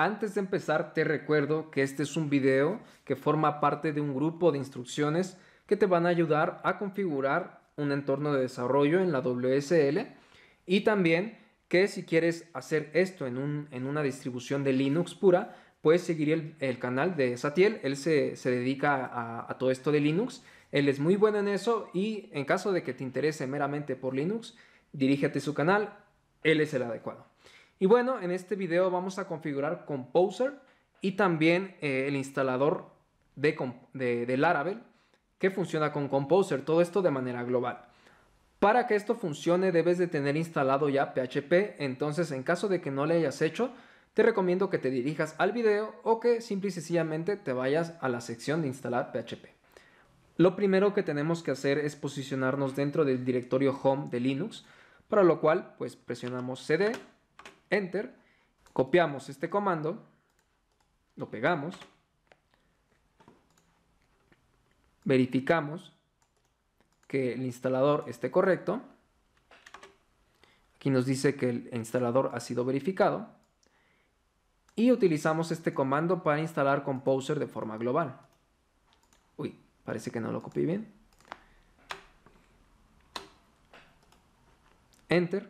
Antes de empezar te recuerdo que este es un video que forma parte de un grupo de instrucciones que te van a ayudar a configurar un entorno de desarrollo en la WSL y también que si quieres hacer esto en, una distribución de Linux pura, puedes seguir el, canal de Satiel, él se, dedica a, todo esto de Linux, él es muy bueno en eso y en caso de que te interese meramente por Linux, dirígete a su canal, él es el adecuado. Y bueno, en este video vamos a configurar Composer y también eh, el instalador de, de, Laravel que funciona con Composer, todo esto de manera global. Para que esto funcione debes de tener instalado ya PHP, entonces en caso de que no lo hayas hecho, te recomiendo que te dirijas al video o que simple y sencillamente te vayas a la sección de instalar PHP. Lo primero que tenemos que hacer es posicionarnos dentro del directorio home de Linux, para lo cual pues presionamos CD Enter, copiamos este comando, lo pegamos, verificamos que el instalador esté correcto. Aquí nos dice que el instalador ha sido verificado. Y utilizamos este comando para instalar Composer de forma global. Uy, parece que no lo copié bien. Enter.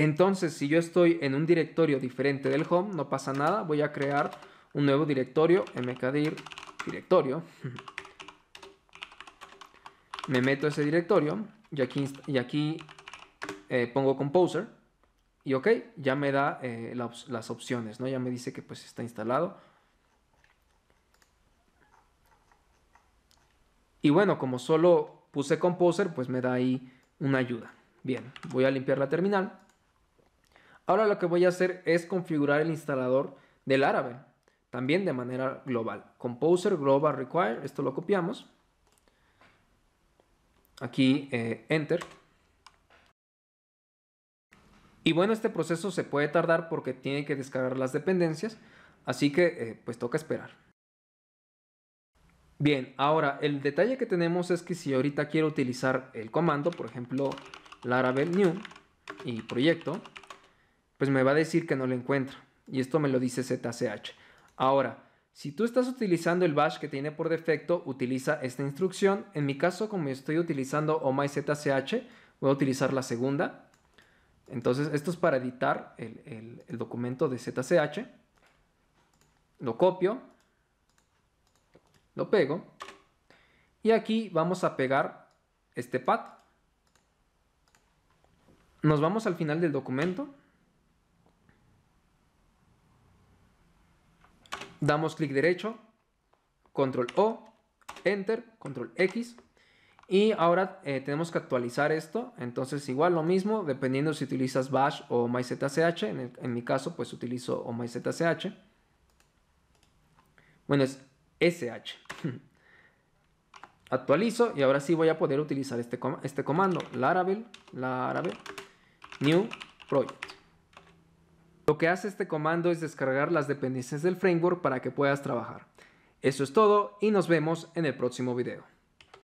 Entonces, si yo estoy en un directorio diferente del home, no pasa nada, voy a crear un nuevo directorio, mkdir directorio. Me meto a ese directorio y aquí, y aquí eh, pongo composer y ok, ya me da eh, las opciones, ¿no? Ya me dice que pues está instalado. Y bueno, como solo puse composer, pues me da ahí una ayuda. Bien, voy a limpiar la terminal. Ahora lo que voy a hacer es configurar el instalador del árabe, también de manera global. Composer Global Require, esto lo copiamos. Aquí eh, Enter. Y bueno, este proceso se puede tardar porque tiene que descargar las dependencias, así que eh, pues toca esperar. Bien, ahora el detalle que tenemos es que si ahorita quiero utilizar el comando, por ejemplo, laravel new y proyecto, pues me va a decir que no lo encuentro. Y esto me lo dice ZCH. Ahora, si tú estás utilizando el bash que tiene por defecto, utiliza esta instrucción. En mi caso, como estoy utilizando ZCH, voy a utilizar la segunda. Entonces, esto es para editar el, el documento de ZCH. Lo copio. Lo pego. Y aquí vamos a pegar este pad. Nos vamos al final del documento. damos clic derecho, control O, enter, control X. Y ahora eh, tenemos que actualizar esto, entonces igual lo mismo, dependiendo si utilizas bash o myzch, en, en mi caso pues utilizo o Bueno, es sh. Actualizo y ahora sí voy a poder utilizar este, este comando, laravel, laravel, new project. Lo que hace este comando es descargar las dependencias del framework para que puedas trabajar. Eso es todo y nos vemos en el próximo video.